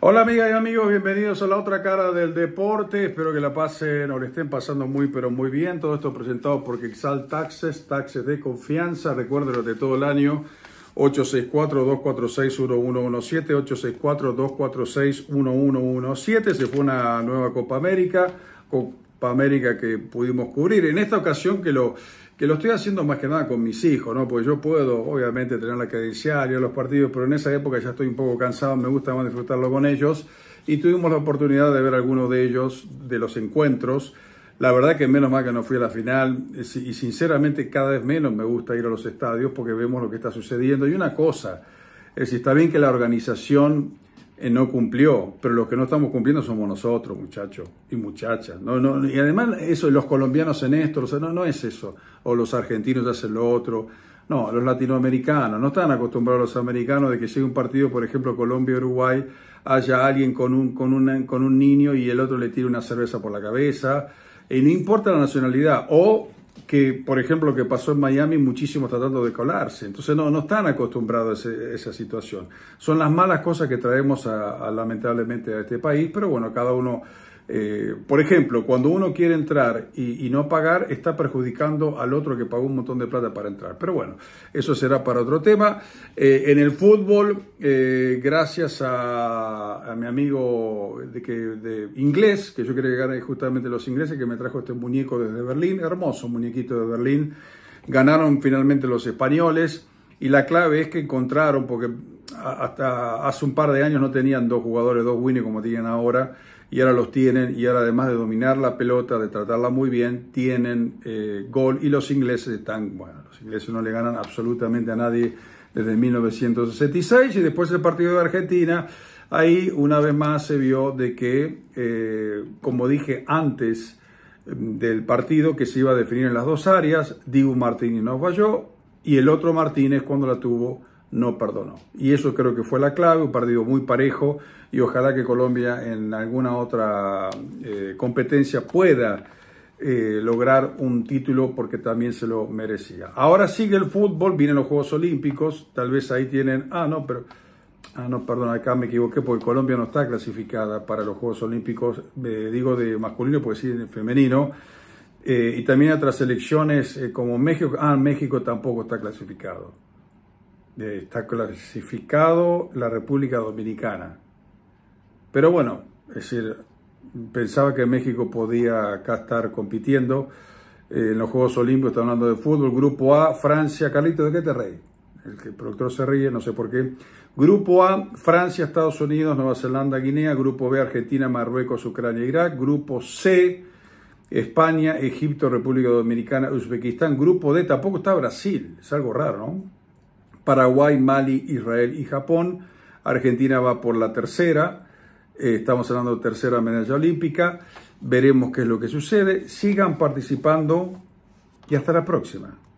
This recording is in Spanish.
Hola amigas y amigos, bienvenidos a la otra cara del deporte. Espero que la pasen o le estén pasando muy pero muy bien. Todo esto presentado por Quixal Taxes, taxes de confianza. Recuerden de todo el año 864-246-1117, 864-246-1117. Se fue una nueva Copa América, Copa América que pudimos cubrir. En esta ocasión que lo y lo estoy haciendo más que nada con mis hijos, ¿no? Porque yo puedo, obviamente, tener la credencial y los partidos, pero en esa época ya estoy un poco cansado, me gusta más disfrutarlo con ellos. Y tuvimos la oportunidad de ver algunos de ellos, de los encuentros. La verdad que menos mal que no fui a la final y sinceramente cada vez menos me gusta ir a los estadios porque vemos lo que está sucediendo. Y una cosa, es decir, está bien que la organización eh, no cumplió, pero los que no estamos cumpliendo somos nosotros, muchachos y muchachas. No, no, y además, eso, los colombianos en esto, no, no es eso, o los argentinos hacen lo otro. No, los latinoamericanos, no están acostumbrados los americanos de que si un partido, por ejemplo, Colombia-Uruguay, haya alguien con un, con, una, con un niño y el otro le tira una cerveza por la cabeza, y no importa la nacionalidad, o que, por ejemplo, que pasó en Miami, muchísimos tratando de colarse. Entonces, no, no están acostumbrados a, esa situación. Son las malas cosas que traemos a, lamentablemente a este país, pero bueno, cada uno eh, por ejemplo, cuando uno quiere entrar y, no pagar, está perjudicando al otro que pagó un montón de plata para entrar. Pero bueno, eso será para otro tema. Eh, en el fútbol, eh, gracias a, mi amigo de, que, de inglés, que yo quería ganar justamente los ingleses, que me trajo este muñeco desde Berlín, hermoso muñequito de Berlín, ganaron finalmente los españoles. Y la clave es que encontraron, porque hasta hace un par de años no tenían dos jugadores, dos winnings como tienen ahora, y ahora los tienen, y ahora además de dominar la pelota, de tratarla muy bien, tienen eh, gol, y los ingleses están, bueno, los ingleses no le ganan absolutamente a nadie desde 1966, y después el partido de Argentina, ahí una vez más se vio de que, eh, como dije antes, mm, del partido que se iba a definir en las dos áreas, Dibu Martínez no falló y el otro Martínez cuando la tuvo no perdonó. Y eso creo que fue la clave, un partido muy parejo y ojalá que Colombia en alguna otra eh, competencia pueda eh, lograr un título porque también se lo merecía. Ahora sigue el fútbol, vienen los Juegos Olímpicos, tal vez ahí tienen, ah, no, pero... Ah, no, perdón, acá me equivoqué porque Colombia no está clasificada para los Juegos Olímpicos, eh, digo de masculino porque sí, de femenino. y también otras selecciones como México, ah, México tampoco está clasificado está clasificado la República Dominicana. Pero bueno, es decir, pensaba que México podía acá estar compitiendo eh, en los Juegos Olímpicos, está hablando de fútbol, Grupo A, Francia, Carlitos, ¿de qué te reí? El, que el productor se ríe, no sé por qué. Grupo A, Francia, Estados Unidos, Nueva Zelanda, Guinea. Grupo B, Argentina, Marruecos, Ucrania, Irak. Grupo C, España, Egipto, República Dominicana, Uzbekistán. Grupo D, tampoco está Brasil. Es algo raro, ¿no? Paraguay, Mali, Israel y Japón. Argentina va por la tercera, eh, estamos hablando de tercera medalla olímpica, veremos qué es lo que sucede. Sigan participando y hasta la próxima.